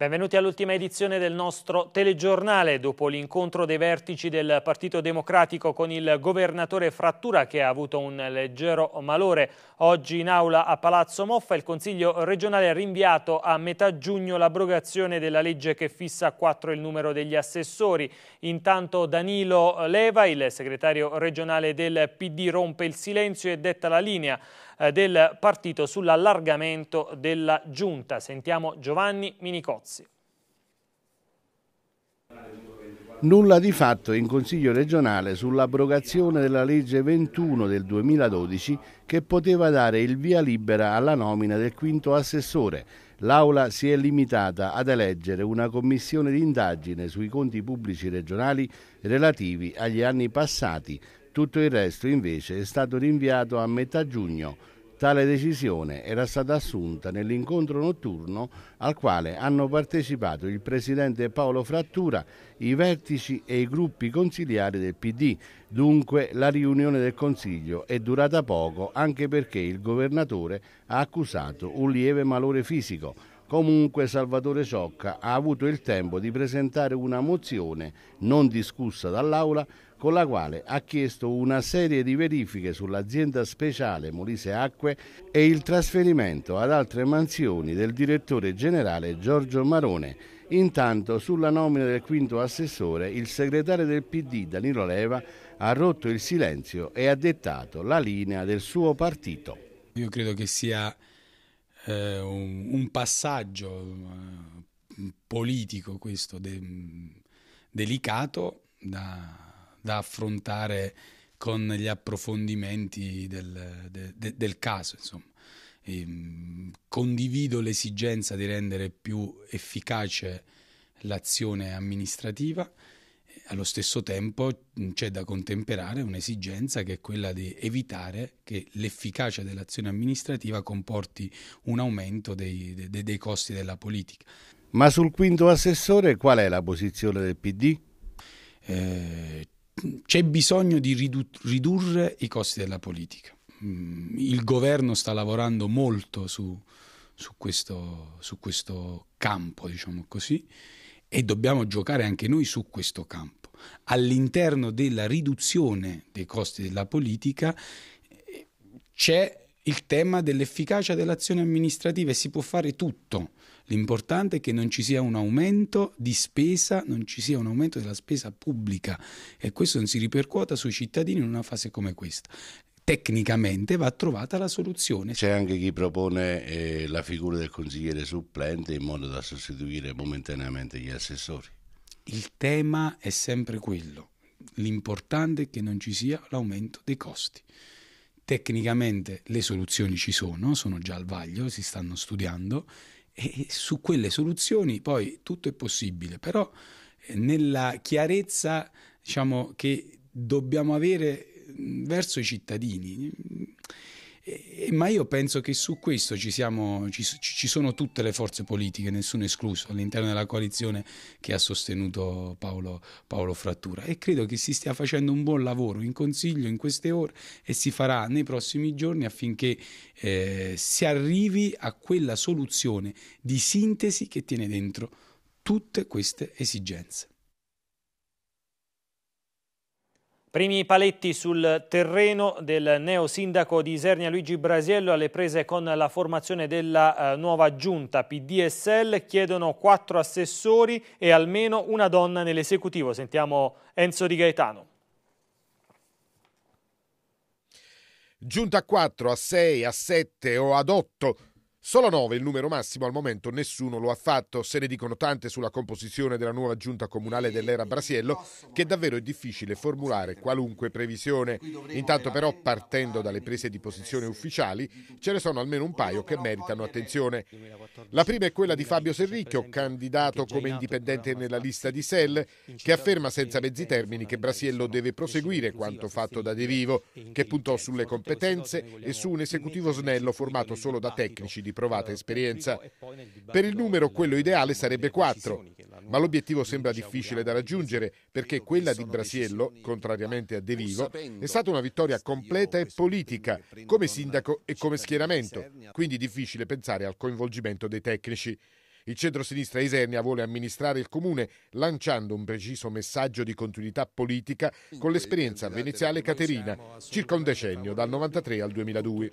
Benvenuti all'ultima edizione del nostro telegiornale. Dopo l'incontro dei vertici del Partito Democratico con il governatore Frattura che ha avuto un leggero malore oggi in aula a Palazzo Moffa, il Consiglio regionale ha rinviato a metà giugno l'abrogazione della legge che fissa a 4 il numero degli assessori. Intanto Danilo Leva, il segretario regionale del PD, rompe il silenzio e detta la linea eh, del partito sull'allargamento della giunta. Sentiamo Giovanni Minicozzi. Nulla di fatto in Consiglio regionale sull'abrogazione della legge 21 del 2012 che poteva dare il via libera alla nomina del quinto assessore. L'Aula si è limitata ad eleggere una commissione d'indagine sui conti pubblici regionali relativi agli anni passati. Tutto il resto invece è stato rinviato a metà giugno. Tale decisione era stata assunta nell'incontro notturno al quale hanno partecipato il presidente Paolo Frattura, i vertici e i gruppi consigliari del PD. Dunque la riunione del Consiglio è durata poco anche perché il governatore ha accusato un lieve malore fisico. Comunque Salvatore Ciocca ha avuto il tempo di presentare una mozione non discussa dall'Aula con la quale ha chiesto una serie di verifiche sull'azienda speciale Molise Acque e il trasferimento ad altre mansioni del direttore generale Giorgio Marone. Intanto sulla nomina del quinto assessore il segretario del PD Danilo Leva ha rotto il silenzio e ha dettato la linea del suo partito. Io credo che sia eh, un, un, passaggio eh, politico questo de, delicato da da affrontare con gli approfondimenti del, de, de, del caso. Insomma. E, ehm, condivido l'esigenza di rendere più efficace l'azione amministrativa, allo stesso tempo c'è da contemperare un'esigenza che è quella di evitare che l'efficacia dell'azione amministrativa comporti un aumento dei, dei, dei costi della politica. Ma sul quinto assessore qual è la posizione del PD? Eh, c'è bisogno di ridurre i costi della politica. Mm, il governo sta lavorando molto su, su, questo, su questo, campo, diciamo così, e dobbiamo giocare anche noi su questo campo. All'interno della riduzione dei costi della politica eh, c'è il tema dell'efficacia dell'azione amministrativa e si può fare tutto. L'importante è che non ci sia un aumento di spesa, non ci sia un aumento della spesa pubblica e questo non si ripercuota sui cittadini in una fase come questa. Tecnicamente va trovata la soluzione. C'è anche chi propone eh, la figura del consigliere supplente in modo da sostituire momentaneamente gli assessori. Il tema è sempre quello. L'importante è che non ci sia l'aumento dei costi. Tecnicamente le soluzioni ci sono, sono già al vaglio, si stanno studiando e su quelle soluzioni poi tutto è possibile, però eh, nella chiarezza diciamo, che dobbiamo avere mm, verso i cittadini. Mm, e, eh, ma io penso che su questo ci, siamo, ci, ci, sono tutte le forze politiche, nessuno escluso, all'interno della coalizione che ha sostenuto Paolo, Paolo Frattura. E credo che si stia facendo un buon lavoro in Consiglio in queste ore e si farà nei prossimi giorni affinché eh, si arrivi a quella soluzione di sintesi che tiene dentro tutte queste esigenze. Primi paletti sul terreno del neo sindaco di Isernia Luigi Brasiello alle prese con la formazione della eh, nuova giunta PDSL chiedono quattro assessori e almeno una donna nell'esecutivo. Sentiamo Enzo Di Gaetano. Giunta a 4, a 6, a 7 o ad 8 Solo 9 il numero massimo al momento, nessuno lo ha fatto. Se ne dicono tante sulla composizione della nuova giunta comunale dell'era Brasiello che davvero è difficile formulare qualunque previsione. Intanto però, partendo dalle prese di posizione ufficiali, ce ne sono almeno un paio che meritano attenzione. La prima è quella di Fabio Serricchio, candidato come indipendente nella lista di SEL, che afferma senza mezzi termini che Brasiello deve proseguire quanto fatto da De Vivo, che puntò sulle competenze e su un esecutivo snello formato solo da tecnici di di provata eh, esperienza. Per il numero quello ideale sarebbe 4, ma l'obiettivo sembra difficile da raggiungere perché quella di Brasiello, contrariamente a De Vivo, è stata una vittoria completa e politica, come sindaco e come schieramento, quindi difficile pensare al coinvolgimento dei tecnici. Il centro-sinistra Isernia vuole amministrare il comune lanciando un preciso messaggio di continuità politica con l'esperienza veneziale caterina, circa un decennio, dal 1993 al 2002.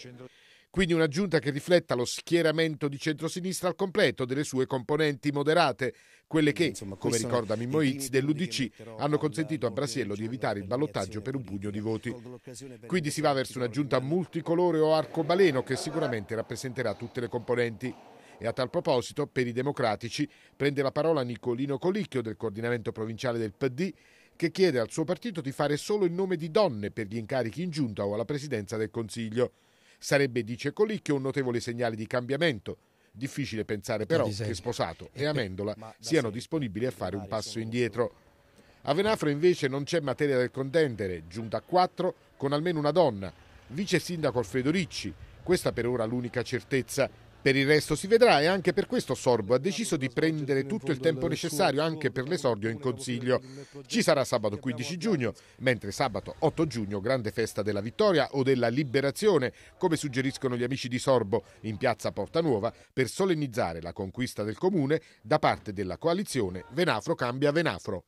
Quindi una giunta che rifletta lo schieramento di centrosinistra al completo delle sue componenti moderate, quelle che, Insomma, come ricorda Mimmo Izzi dell'UDC, hanno consentito a Brasiello di evitare il ballottaggio per un pugno di voti. Quindi si va verso una giunta multicolore o arcobaleno che sicuramente rappresenterà tutte le componenti. E a tal proposito, per i democratici, prende la parola Nicolino Colicchio del coordinamento provinciale del PD, che chiede al suo partito di fare solo il nome di donne per gli incarichi in giunta o alla presidenza del Consiglio. Sarebbe, dice Colicchio, un notevole segnale di cambiamento. Difficile pensare però che Sposato e Amendola siano disponibili a fare un passo indietro. A Venafro invece non c'è materia del contendere, giunta a quattro con almeno una donna, vice sindaco Alfredo Ricci, questa per ora l'unica certezza per il resto si vedrà e anche per questo Sorbo ha deciso di prendere tutto il tempo necessario anche per l'esordio in consiglio. Ci sarà sabato 15 giugno, mentre sabato 8 giugno grande festa della vittoria o della liberazione, come suggeriscono gli amici di Sorbo in piazza Porta Nuova per solennizzare la conquista del comune da parte della coalizione Venafro cambia Venafro.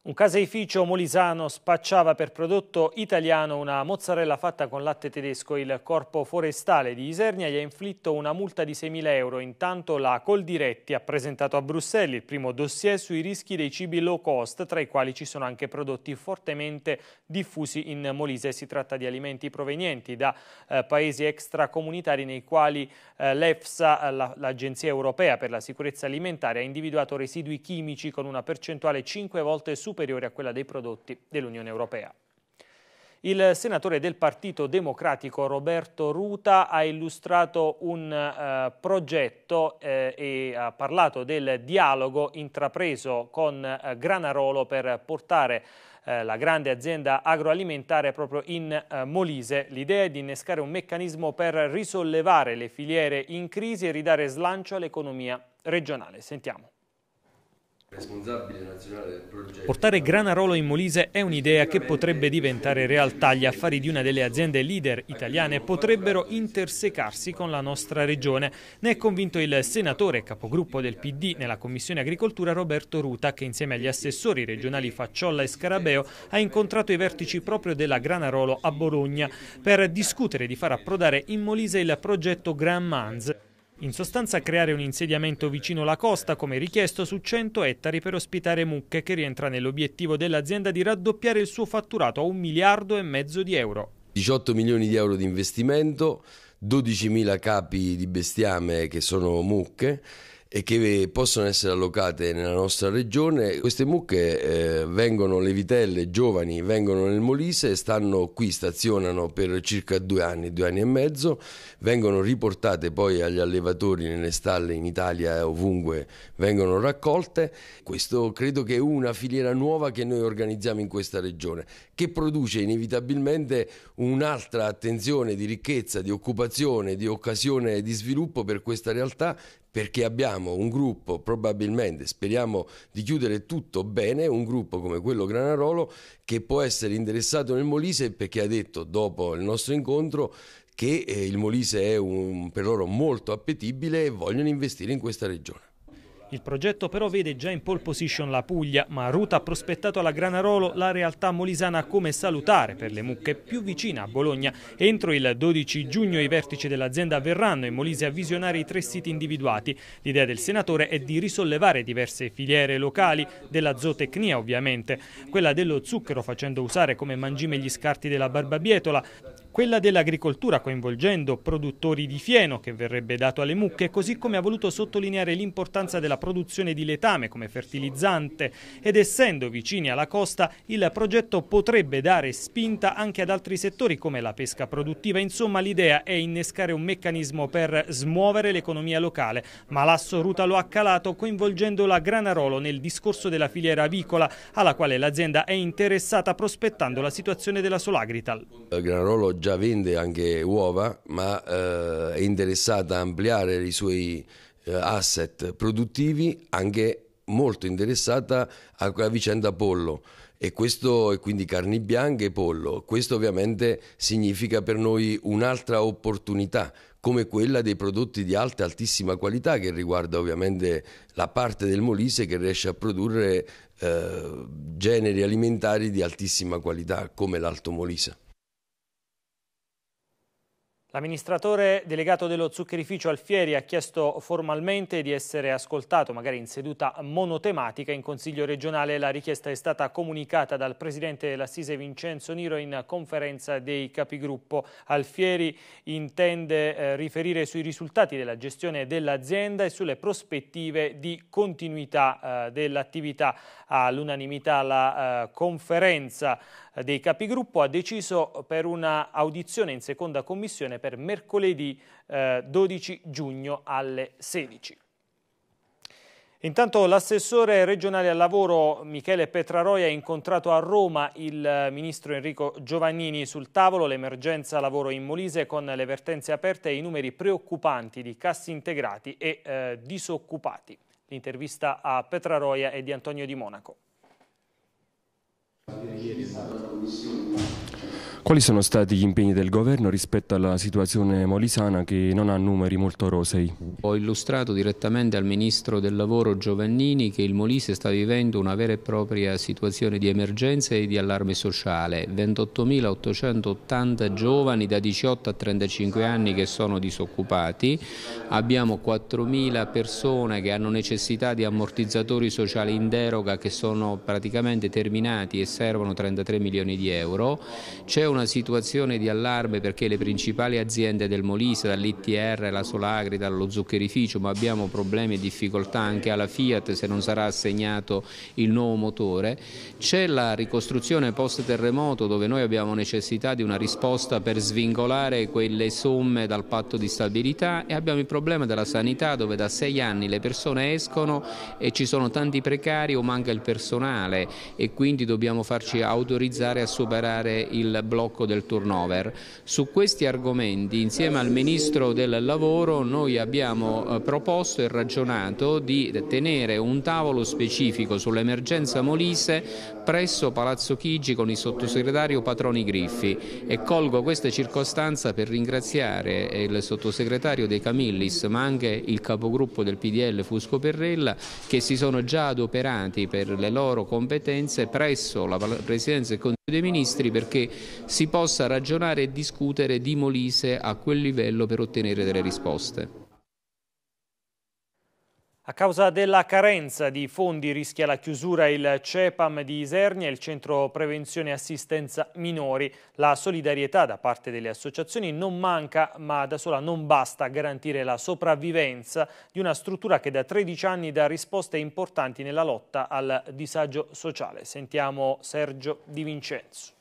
Un caseificio molisano spacciava per prodotto italiano una mozzarella fatta con latte tedesco. Il corpo forestale di Isernia gli ha inflitto una multa di 6.000 euro. Intanto la Coldiretti ha presentato a Bruxelles il primo dossier sui rischi dei cibi low cost, tra i quali ci sono anche prodotti fortemente diffusi in Molise. Si tratta di alimenti provenienti da eh, paesi extracomunitari nei quali eh, l'EFSA, eh, l'Agenzia Europea per la Sicurezza Alimentare, ha individuato residui chimici con una percentuale 5 volte superiore superiore a quella dei prodotti dell'Unione Europea. Il senatore del Partito Democratico Roberto Ruta ha illustrato un eh, progetto eh, e ha parlato del dialogo intrapreso con eh, Granarolo per portare eh, la grande azienda agroalimentare proprio in eh, Molise. L'idea è di innescare un meccanismo per risollevare le filiere in crisi e ridare slancio all'economia regionale. Sentiamo. Portare Granarolo in Molise è un'idea che potrebbe diventare realtà. Gli affari di una delle aziende leader italiane potrebbero intersecarsi con la nostra regione. Ne è convinto il senatore capogruppo del PD nella Commissione Agricoltura Roberto Ruta che insieme agli assessori regionali Facciolla e Scarabeo ha incontrato i vertici proprio della Granarolo a Bologna per discutere di far approdare in Molise il progetto Gran Manz. In sostanza creare un insediamento vicino la costa come richiesto su 100 ettari per ospitare mucche che rientra nell'obiettivo dell'azienda di raddoppiare il suo fatturato a un miliardo e mezzo di euro. 18 milioni di euro di investimento, 12 mila capi di bestiame che sono mucche e che possono essere allocate nella nostra regione. Queste mucche eh, vengono, le vitelle giovani vengono nel Molise, stanno qui, stazionano per circa due anni, due anni e mezzo, vengono riportate poi agli allevatori nelle stalle in Italia ovunque vengono raccolte. Questo credo che è una filiera nuova che noi organizziamo in questa regione, che produce inevitabilmente un'altra attenzione di ricchezza, di occupazione, di occasione di sviluppo per questa realtà perché abbiamo abbiamo un gruppo, probabilmente speriamo di chiudere tutto bene, un gruppo come quello Granarolo che può essere interessato nel Molise perché ha detto dopo il nostro incontro che eh, il Molise è un, per loro molto appetibile e vogliono investire in questa regione. Il progetto però vede già in pole position la Puglia, ma Ruta ha prospettato alla Granarolo la realtà molisana come salutare per le mucche più vicina a Bologna. Entro il 12 giugno i vertici dell'azienda verranno in Molise a visionare i tre siti individuati. L'idea del senatore è di risollevare diverse filiere locali, della zootecnia ovviamente, quella dello zucchero facendo usare come mangime gli scarti della barbabietola, quella dell'agricoltura coinvolgendo produttori di fieno che verrebbe dato alle mucche, così come ha voluto sottolineare l'importanza della produzione di letame come fertilizzante ed essendo vicini alla costa il progetto potrebbe dare spinta anche ad altri settori come la pesca produttiva, insomma l'idea è innescare un meccanismo per smuovere l'economia locale, ma l'assoruta lo ha calato coinvolgendo la Granarolo nel discorso della filiera avicola alla quale l'azienda è interessata prospettando la situazione della Solagrital. Granarolo già già vende anche uova, ma eh, è interessata a ampliare i suoi eh, asset produttivi, anche molto interessata a quella vicenda pollo. E questo è quindi carni bianche e pollo. Questo ovviamente significa per noi un'altra opportunità, come quella dei prodotti di alta e altissima qualità che riguarda ovviamente la parte del Molise che riesce a produrre eh, generi alimentari di altissima qualità come l'Alto Molise. L'amministratore delegato dello zuccherificio Alfieri ha chiesto formalmente di essere ascoltato, magari in seduta monotematica, in Consiglio regionale. La richiesta è stata comunicata dal presidente dell'Assise Vincenzo Niro in conferenza dei capigruppo. Alfieri intende eh, riferire sui risultati della gestione dell'azienda e sulle prospettive di continuità eh, dell'attività. All'unanimità la eh, conferenza dei capigruppo ha deciso per una audizione in seconda commissione per per mercoledì eh, 12 giugno alle 16. Intanto l'assessore regionale al lavoro Michele Petraroi ha incontrato a Roma il eh, ministro Enrico Giovannini sul tavolo l'emergenza lavoro in Molise con le vertenze aperte e i numeri preoccupanti di cassi integrati e eh, disoccupati. L'intervista a Petraroia è di Antonio Di Monaco. Quali sono stati gli impegni del governo rispetto alla situazione molisana che non ha numeri molto rosei? Ho illustrato direttamente al Ministro del Lavoro Giovannini che il Molise sta vivendo una vera e propria situazione di emergenza e di allarme sociale. 28.880 giovani da 18 a 35 anni che sono disoccupati, abbiamo 4.000 persone che hanno necessità di ammortizzatori sociali in deroga che sono praticamente terminati e servono 33 milioni di euro. C'è una situazione di allarme perché le principali aziende del Molise, dall'ITR la Solagri, dallo zuccherificio, ma abbiamo problemi e difficoltà anche alla Fiat se non sarà assegnato il nuovo motore, c'è la ricostruzione post terremoto dove noi abbiamo necessità di una risposta per svincolare quelle somme dal patto di stabilità e abbiamo il problema della sanità dove da sei anni le persone escono e ci sono tanti precari o manca il personale e quindi dobbiamo farci autorizzare a superare il blocco blocco del turnover. Su questi argomenti insieme al Ministro del Lavoro noi abbiamo eh, proposto e ragionato di tenere un tavolo specifico sull'emergenza Molise presso Palazzo Chigi con il sottosegretario Patroni Griffi e colgo questa circostanza per ringraziare eh, il sottosegretario De Camillis ma anche il capogruppo del PDL Fusco Perrella che si sono già adoperati per le loro competenze presso la Presidenza del Consiglio dei Ministri perché si possa ragionare e discutere di Molise a quel livello per ottenere delle risposte. A causa della carenza di fondi rischia la chiusura il CEPAM di Isernia il Centro Prevenzione e Assistenza Minori. La solidarietà da parte delle associazioni non manca, ma da sola non basta a garantire la sopravvivenza di una struttura che da 13 anni dà risposte importanti nella lotta al disagio sociale. Sentiamo Sergio Di Vincenzo.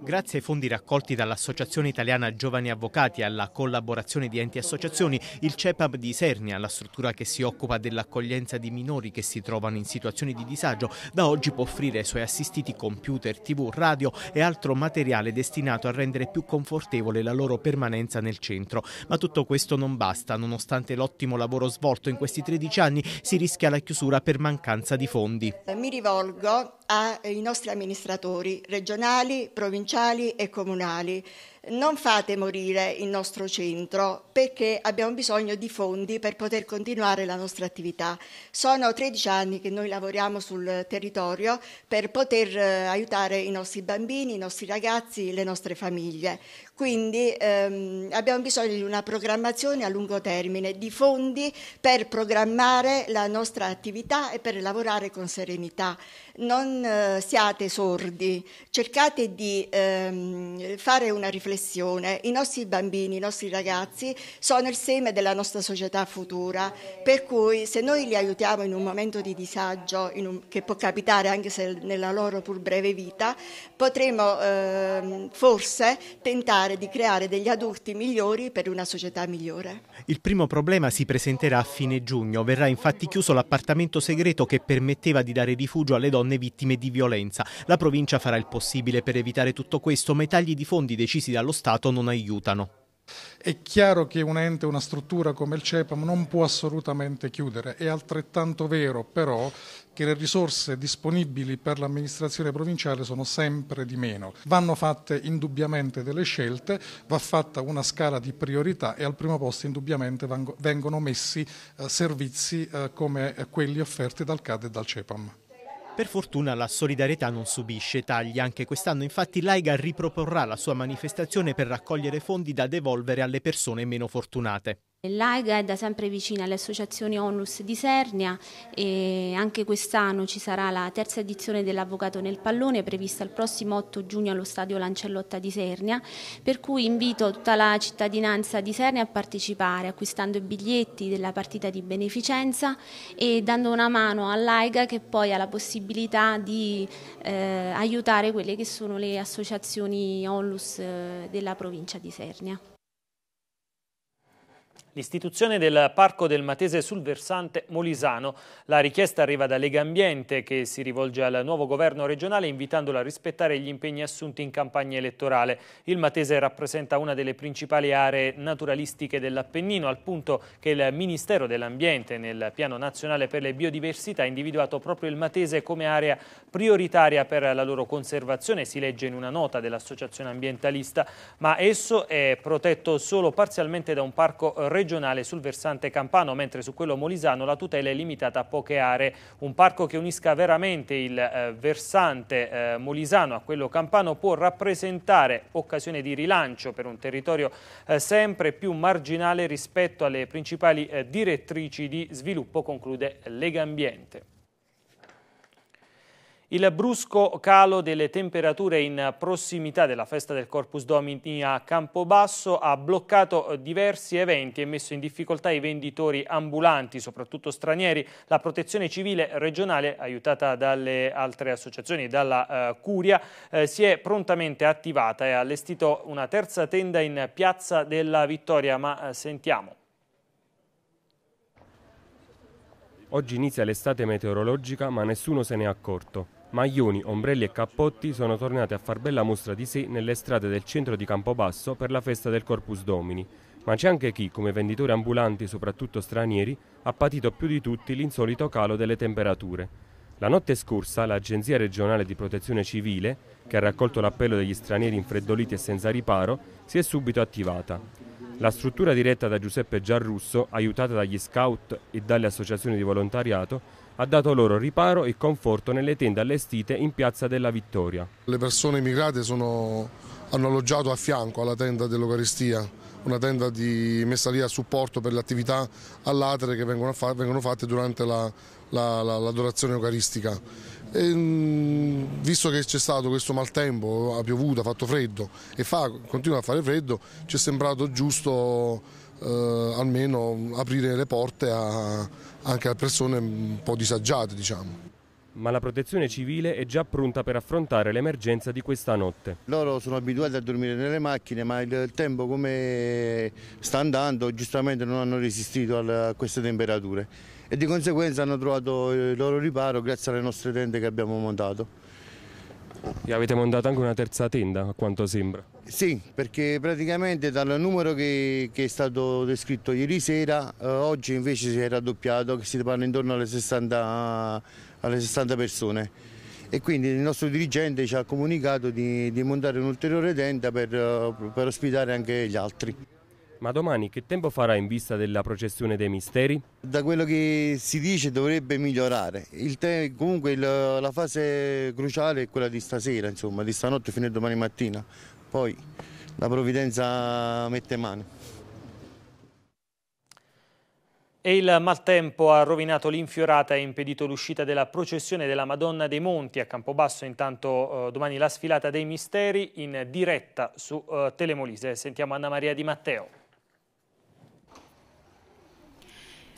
Grazie ai fondi raccolti dall'Associazione Italiana Giovani Avvocati e alla collaborazione di enti e associazioni, il CEPAB di Isernia, la struttura che si occupa dell'accoglienza di minori che si trovano in situazioni di disagio, da oggi può offrire ai suoi assistiti computer, tv, radio e altro materiale destinato a rendere più confortevole la loro permanenza nel centro. Ma tutto questo non basta, nonostante l'ottimo lavoro svolto in questi 13 anni si rischia la chiusura per mancanza di fondi. Mi rivolgo ai nostri amministratori regionali, provinciali e comunali. Non fate morire il nostro centro perché abbiamo bisogno di fondi per poter continuare la nostra attività. Sono 13 anni che noi lavoriamo sul territorio per poter eh, aiutare i nostri bambini, i nostri ragazzi, le nostre famiglie. Quindi ehm, abbiamo bisogno di una programmazione a lungo termine, di fondi per programmare la nostra attività e per lavorare con serenità non eh, siate sordi, cercate di ehm, fare una riflessione. I nostri bambini, i nostri ragazzi sono il seme della nostra società futura, per cui se noi li aiutiamo in un momento di disagio, un, che può capitare anche se nella loro pur breve vita, potremo ehm, forse tentare di creare degli adulti migliori per una società migliore. Il primo problema si presenterà a fine giugno, verrà infatti chiuso l'appartamento segreto che permetteva di dare rifugio alle donne donne vittime di violenza. La provincia farà il possibile per evitare tutto questo, ma i tagli di fondi decisi dallo Stato non aiutano. È chiaro che un ente, una struttura come il CEPAM non può assolutamente chiudere, è altrettanto vero però che le risorse disponibili per l'amministrazione provinciale sono sempre di meno. Vanno fatte indubbiamente delle scelte, va fatta una scala di priorità e al primo posto indubbiamente vengono messi eh, servizi eh, come quelli offerti dal CAD e dal CEPAM. Per fortuna la solidarietà non subisce tagli, anche quest'anno infatti l'AIGA riproporrà la sua manifestazione per raccogliere fondi da devolvere alle persone meno fortunate. L'AIGA è da sempre vicina alle associazioni ONLUS di Sernia e anche quest'anno ci sarà la terza edizione dell'Avvocato nel Pallone prevista il prossimo 8 giugno allo stadio Lancellotta di Sernia per cui invito tutta la cittadinanza di Sernia a partecipare acquistando i biglietti della partita di beneficenza e dando una mano all'AIGA che poi ha la possibilità di eh, aiutare quelle che sono le associazioni ONLUS eh, della provincia di Sernia. L'istituzione del Parco del Matese sul versante molisano. La richiesta arriva da Lega Ambiente che si rivolge al nuovo governo regionale invitandolo a rispettare gli impegni assunti in campagna elettorale. Il Matese rappresenta una delle principali aree naturalistiche dell'Appennino al punto che il Ministero dell'Ambiente nel Piano Nazionale per le Biodiversità ha individuato proprio il Matese come area prioritaria per la loro conservazione, si legge in una nota dell'associazione ambientalista, ma esso è protetto solo parzialmente da un parco regionale regionale sul versante campano, mentre su quello molisano la tutela è limitata a poche aree. Un parco che unisca veramente il eh, versante eh, molisano a quello campano può rappresentare occasione di rilancio per un territorio eh, sempre più marginale rispetto alle principali eh, direttrici di sviluppo, conclude Lega Ambiente. Il brusco calo delle temperature in prossimità della festa del Corpus Domini a Campobasso ha bloccato diversi eventi e messo in difficoltà i venditori ambulanti, soprattutto stranieri. La protezione civile regionale, aiutata dalle altre associazioni e dalla eh, Curia, eh, si è prontamente attivata e ha allestito una terza tenda in Piazza della Vittoria, ma eh, sentiamo. Oggi inizia l'estate meteorologica ma nessuno se ne è accorto. Maglioni, ombrelli e cappotti sono tornati a far bella mostra di sé nelle strade del centro di Campobasso per la festa del Corpus Domini, ma c'è anche chi, come venditori ambulanti, soprattutto stranieri, ha patito più di tutti l'insolito calo delle temperature. La notte scorsa l'Agenzia regionale di protezione civile, che ha raccolto l'appello degli stranieri infreddoliti e senza riparo, si è subito attivata. La struttura diretta da Giuseppe Giarrusso, aiutata dagli scout e dalle associazioni di volontariato, ha dato loro riparo e conforto nelle tende allestite in Piazza della Vittoria. Le persone immigrate sono, hanno alloggiato a fianco alla tenda dell'Eucaristia, una tenda di messa lì a supporto per le attività all'atere che vengono, fa, vengono fatte durante l'adorazione la, la, la, eucaristica. E, ehm, visto che c'è stato questo maltempo, ha piovuto, ha fatto freddo e fa, continua a fare freddo, ci è sembrato giusto eh, almeno aprire le porte a, anche a persone un po' disagiate. Diciamo. Ma la protezione civile è già pronta per affrontare l'emergenza di questa notte. Loro sono abituati a dormire nelle macchine ma il tempo come sta andando giustamente non hanno resistito a queste temperature e di conseguenza hanno trovato il loro riparo grazie alle nostre tende che abbiamo montato. Gli avete montato anche una terza tenda, a quanto sembra. Sì, perché praticamente dal numero che, che è stato descritto ieri sera, eh, oggi invece si è raddoppiato, che si parla intorno alle 60, alle 60 persone. E quindi il nostro dirigente ci ha comunicato di, di montare un'ulteriore tenda per, eh, per ospitare anche gli altri. Ma domani che tempo farà in vista della processione dei misteri? Da quello che si dice dovrebbe migliorare. Il te- comunque il, la fase cruciale è quella di stasera, insomma, di stanotte fino a domani mattina. Poi la provvidenza mette mano. E il maltempo ha rovinato l'infiorata e impedito l'uscita della processione della Madonna dei Monti a Campobasso. Intanto eh, domani la sfilata dei misteri in diretta su eh, Telemolise. Sentiamo Anna Maria Di Matteo.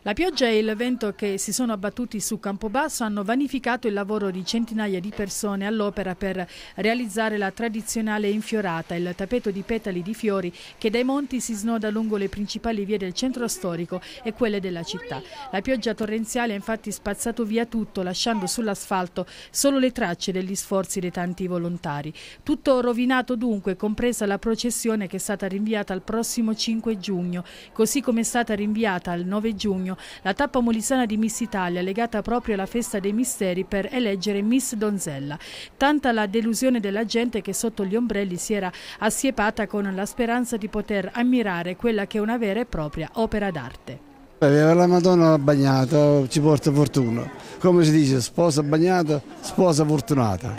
La pioggia e il vento che si sono abbattuti su Campobasso hanno vanificato il lavoro di centinaia di persone all'opera per realizzare la tradizionale infiorata, il tappeto di petali di fiori che dai monti si snoda lungo le principali vie del centro storico e quelle della città. La pioggia torrenziale ha infatti spazzato via tutto, lasciando sull'asfalto solo le tracce degli sforzi dei tanti volontari. Tutto rovinato dunque, compresa la processione che è stata rinviata al prossimo 5 giugno, così come è stata rinviata al 9 giugno Sant'Antonio, la tappa molisana di Miss Italia legata proprio alla festa dei misteri per eleggere Miss Donzella. Tanta la delusione della gente che sotto gli ombrelli si era assiepata con la speranza di poter ammirare quella che è una vera e propria opera d'arte. la Madonna bagnata ci porta fortuna, come si dice sposa bagnata, sposa fortunata,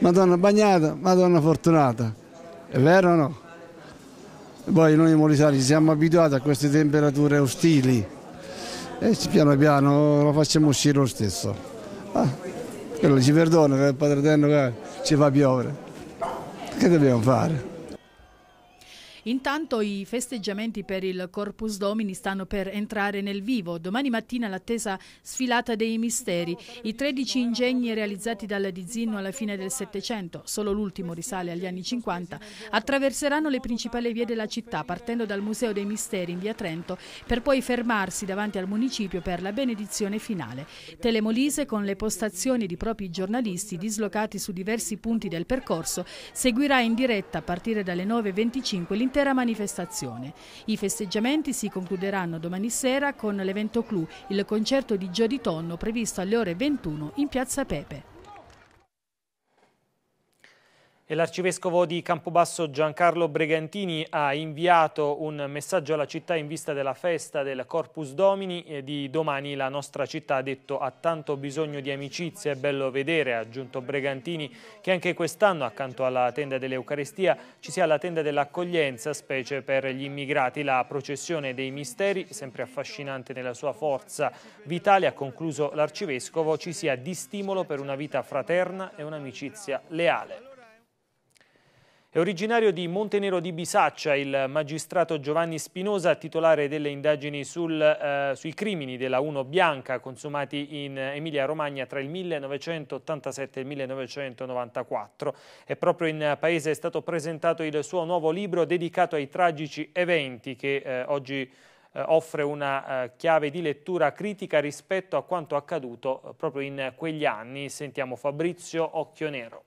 Madonna bagnata, Madonna fortunata, è vero o no? Poi noi molisani siamo abituati a queste temperature ostili, e piano piano lo facciamo uscire lo stesso. Ah, quello ci perdona, che il Padre Eterno ci fa piovere. Che dobbiamo fare? Intanto i festeggiamenti per il Corpus Domini stanno per entrare nel vivo. Domani mattina l'attesa sfilata dei misteri, i 13 ingegni realizzati dalla Dizinno alla fine del Settecento, solo l'ultimo risale agli anni 50, attraverseranno le principali vie della città partendo dal Museo dei Misteri in via Trento per poi fermarsi davanti al municipio per la benedizione finale. Telemolise con le postazioni di propri giornalisti dislocati su diversi punti del percorso seguirà in diretta a partire dalle 9.25 l'interno l'intera manifestazione. I festeggiamenti si concluderanno domani sera con l'evento clou, il concerto di Gio Di Tonno previsto alle ore 21 in Piazza Pepe. L'arcivescovo di Campobasso Giancarlo Bregantini ha inviato un messaggio alla città in vista della festa del Corpus Domini eh, di domani la nostra città ha detto ha tanto bisogno di amicizia, è bello vedere, ha aggiunto Bregantini che anche quest'anno accanto alla tenda dell'Eucarestia ci sia la tenda dell'accoglienza, specie per gli immigrati. La processione dei misteri, sempre affascinante nella sua forza vitale, ha concluso l'arcivescovo, ci sia di stimolo per una vita fraterna e un'amicizia leale. È originario di Montenero di Bisaccia il magistrato Giovanni Spinosa, titolare delle indagini sul, eh, sui crimini della Uno Bianca consumati in Emilia-Romagna tra il 1987 e il 1994. E proprio in paese è stato presentato il suo nuovo libro dedicato ai tragici eventi che eh, oggi eh, offre una eh, chiave di lettura critica rispetto a quanto accaduto eh, proprio in quegli anni. Sentiamo Fabrizio Occhio Nero.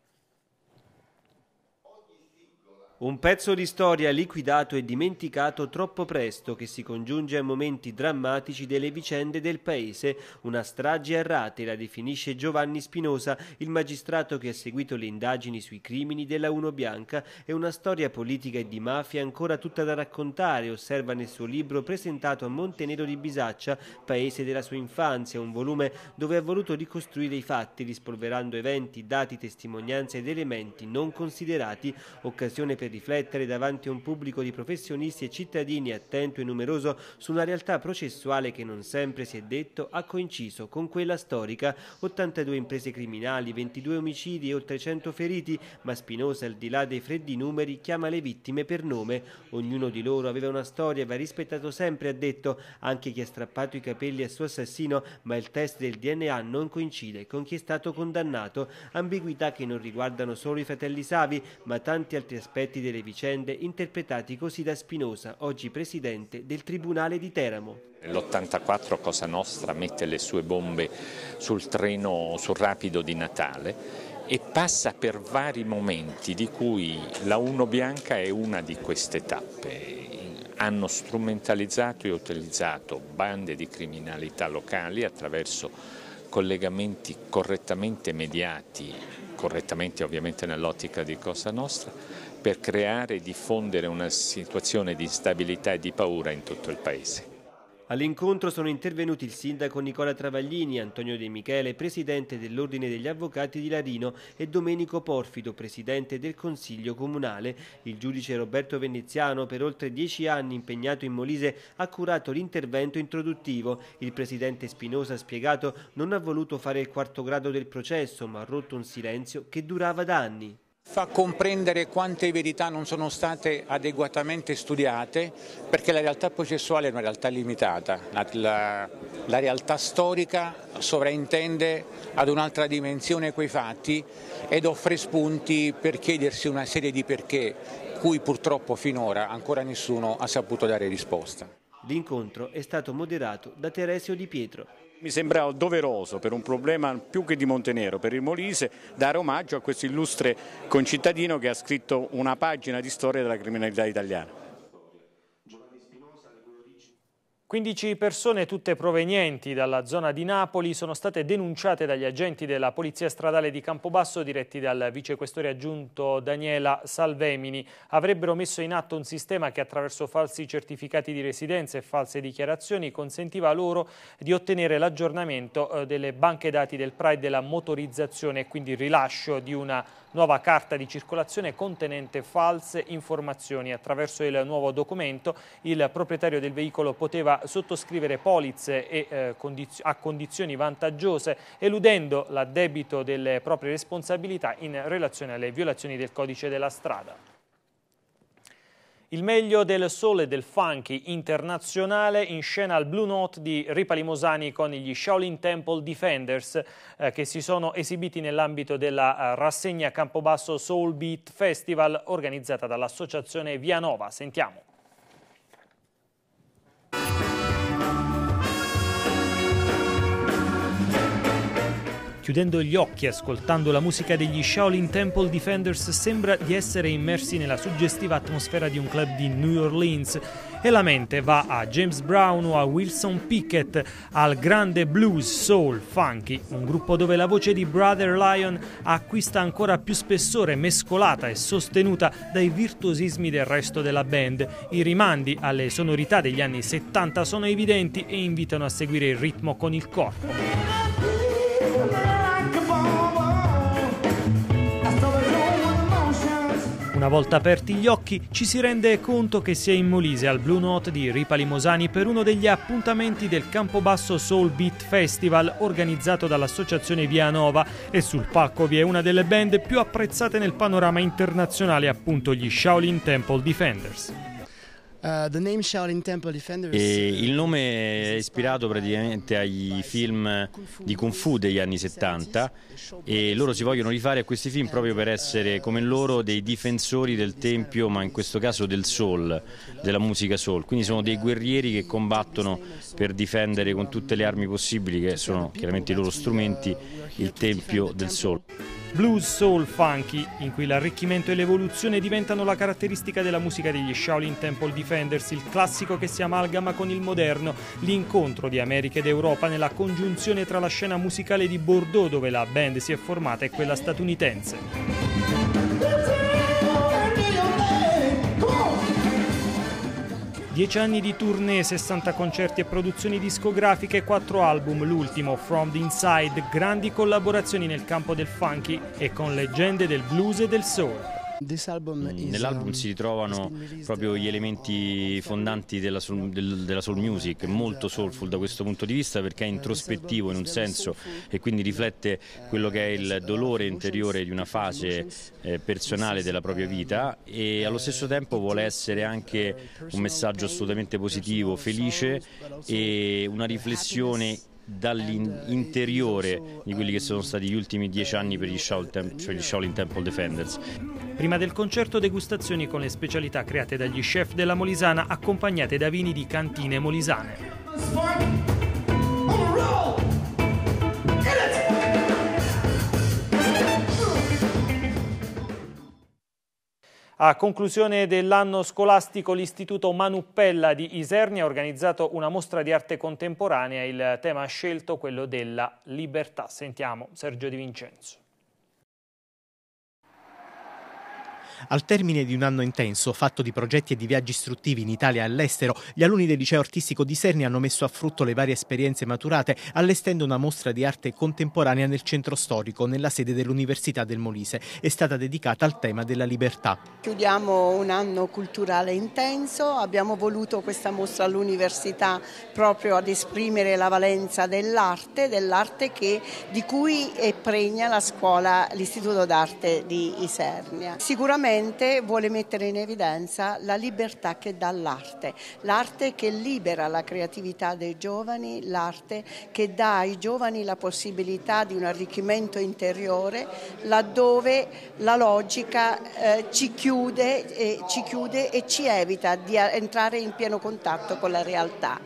Un pezzo di storia liquidato e dimenticato troppo presto che si congiunge a momenti drammatici delle vicende del paese, una strage a rate la definisce Giovanni Spinosa, il magistrato che ha seguito le indagini sui crimini della Uno Bianca, è una storia politica e di mafia ancora tutta da raccontare, osserva nel suo libro presentato a Montenero di Bisaccia, paese della sua infanzia, un volume dove ha voluto ricostruire i fatti rispolverando eventi, dati, testimonianze ed elementi non considerati, occasione per riflettere davanti a un pubblico di professionisti e cittadini attento e numeroso su una realtà processuale che non sempre, si è detto, ha coinciso con quella storica. 82 imprese criminali, 22 omicidi e oltre 100 feriti, ma Spinosa, al di là dei freddi numeri, chiama le vittime per nome. Ognuno di loro aveva una storia e va rispettato sempre, ha detto, anche chi ha strappato i capelli al suo assassino, ma il test del DNA non coincide con chi è stato condannato. Ambiguità che non riguardano solo i fratelli Savi, ma tanti altri aspetti delle vicende interpretati così da Spinosa, oggi presidente del Tribunale di Teramo. L'84 Cosa Nostra mette le sue bombe sul treno, sul rapido di Natale e passa per vari momenti di cui la 1 bianca è una di queste tappe. Hanno strumentalizzato e utilizzato bande di criminalità locali attraverso collegamenti correttamente mediati, correttamente ovviamente nell'ottica di Cosa Nostra, per creare e diffondere una situazione di instabilità e di paura in tutto il Paese. All'incontro sono intervenuti il sindaco Nicola Travaglini, Antonio De Michele, presidente dell'Ordine degli Avvocati di Larino e Domenico Porfido, presidente del Consiglio Comunale. Il giudice Roberto Veneziano, per oltre dieci anni impegnato in Molise, ha curato l'intervento introduttivo. Il presidente Spinosa ha spiegato non ha voluto fare il quarto grado del processo, ma ha rotto un silenzio che durava da anni fa comprendere quante verità non sono state adeguatamente studiate perché la realtà processuale è una realtà limitata, la, la, realtà storica sovraintende ad un'altra dimensione quei fatti ed offre spunti per chiedersi una serie di perché cui purtroppo finora ancora nessuno ha saputo dare risposta. L'incontro è stato moderato da Teresio Di Pietro, mi sembrava doveroso per un problema più che di Montenero, per il Molise, dare omaggio a questo illustre concittadino che ha scritto una pagina di storia della criminalità italiana. 15 persone, tutte provenienti dalla zona di Napoli, sono state denunciate dagli agenti della Polizia Stradale di Campobasso diretti dal vicequestore aggiunto Daniela Salvemini. Avrebbero messo in atto un sistema che attraverso falsi certificati di residenza e false dichiarazioni consentiva loro di ottenere l'aggiornamento eh, delle banche dati del PRAI della motorizzazione e quindi il rilascio di una nuova carta di circolazione contenente false informazioni. Attraverso il nuovo documento il proprietario del veicolo poteva sottoscrivere polizze e, eh, condiz a condizioni vantaggiose eludendo l'addebito delle proprie responsabilità in relazione alle violazioni del codice della strada. Il meglio del sole e del funky internazionale in scena al Blue Note di Ripa Limosani con gli Shaolin Temple Defenders eh, che si sono esibiti nell'ambito della eh, rassegna Campobasso Soul Beat Festival organizzata dall'associazione Via Nova. Sentiamo. Chiudendo gli occhi e ascoltando la musica degli Shaolin Temple Defenders sembra di essere immersi nella suggestiva atmosfera di un club di New Orleans e la mente va a James Brown o a Wilson Pickett, al grande blues, soul, funky, un gruppo dove la voce di Brother Lion acquista ancora più spessore mescolata e sostenuta dai virtuosismi del resto della band. I rimandi alle sonorità degli anni 70 sono evidenti e invitano a seguire il ritmo con il corpo. Una volta aperti gli occhi ci si rende conto che si è in Molise al Blue Note di Ripa Limosani per uno degli appuntamenti del Campobasso Soul Beat Festival organizzato dall'associazione Via Nova e sul palco vi è una delle band più apprezzate nel panorama internazionale appunto gli Shaolin Temple Defenders. Eh, e eh, il nome è ispirato praticamente ai film di Kung Fu degli anni 70 e loro si vogliono rifare a questi film proprio per essere come loro dei difensori del tempio ma in questo caso del soul, della musica soul, quindi sono dei guerrieri che combattono per difendere con tutte le armi possibili che sono chiaramente i loro strumenti il tempio del soul. Blues, soul, funky, in cui l'arricchimento e l'evoluzione diventano la caratteristica della musica degli Shaolin Temple Defenders, il classico che si amalgama con il moderno, l'incontro di America ed Europa nella congiunzione tra la scena musicale di Bordeaux dove la band si è formata e quella statunitense. Dieci anni di tournée, 60 concerti e produzioni discografiche, quattro album, l'ultimo From the Inside, grandi collaborazioni nel campo del funky e con leggende del blues e del soul. Mm, nell'album um, si ritrovano proprio gli uh, elementi fondanti della soul, della soul, music, molto soulful um, da questo punto di vista perché è uh, introspettivo in un senso e quindi riflette uh, quello che è il dolore interiore di una fase eh, personale della propria vita um, e allo stesso tempo vuole essere anche un messaggio assolutamente positivo, felice e una riflessione dall'interiore di quelli che sono stati gli ultimi dieci anni per gli Shaolin, cioè gli Shaolin Temple Defenders. Prima del concerto degustazioni con le specialità create dagli chef della Molisana accompagnate da vini di cantine molisane. A conclusione dell'anno scolastico l'Istituto Manuppella di Isernia ha organizzato una mostra di arte contemporanea, il tema scelto è quello della libertà. Sentiamo Sergio Di Vincenzo. Al termine di un anno intenso, fatto di progetti e di viaggi istruttivi in Italia e all'estero, gli alunni del liceo artistico di Serni hanno messo a frutto le varie esperienze maturate, allestendo una mostra di arte contemporanea nel centro storico, nella sede dell'Università del Molise. È stata dedicata al tema della libertà. Chiudiamo un anno culturale intenso, abbiamo voluto questa mostra all'università proprio ad esprimere la valenza dell'arte, dell'arte che, di cui è pregna la scuola, l'istituto d'arte di Isernia. Sicuramente sicuramente vuole mettere in evidenza la libertà che dà l'arte, l'arte che libera la creatività dei giovani, l'arte che dà ai giovani la possibilità di un arricchimento interiore laddove la logica eh, ci, chiude e, ci chiude e ci evita di entrare in pieno contatto con la realtà.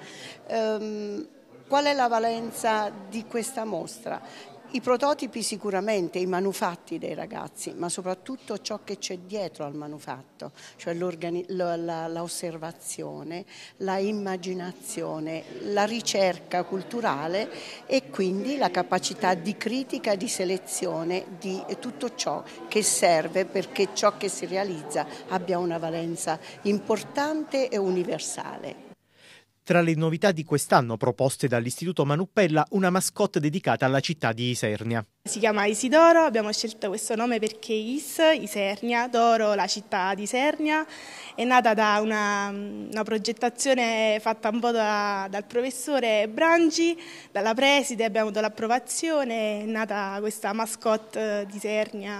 Um, Qual è la valenza di questa mostra? I prototipi sicuramente, i manufatti dei ragazzi, ma soprattutto ciò che c'è dietro al manufatto, cioè l'osservazione, la immaginazione, la ricerca culturale e quindi la capacità di critica, di selezione di tutto ciò che serve perché ciò che si realizza abbia una valenza importante e universale. Tra le novità di quest'anno proposte dall'Istituto Manuppella, una mascotte dedicata alla città di Isernia. Si chiama Isidoro, abbiamo scelto questo nome perché Is, Isernia, Doro, la città di Isernia, è nata da una, una progettazione fatta un po' da, dal professore Brangi, dalla preside, abbiamo avuto l'approvazione, è nata questa mascotte di Isernia.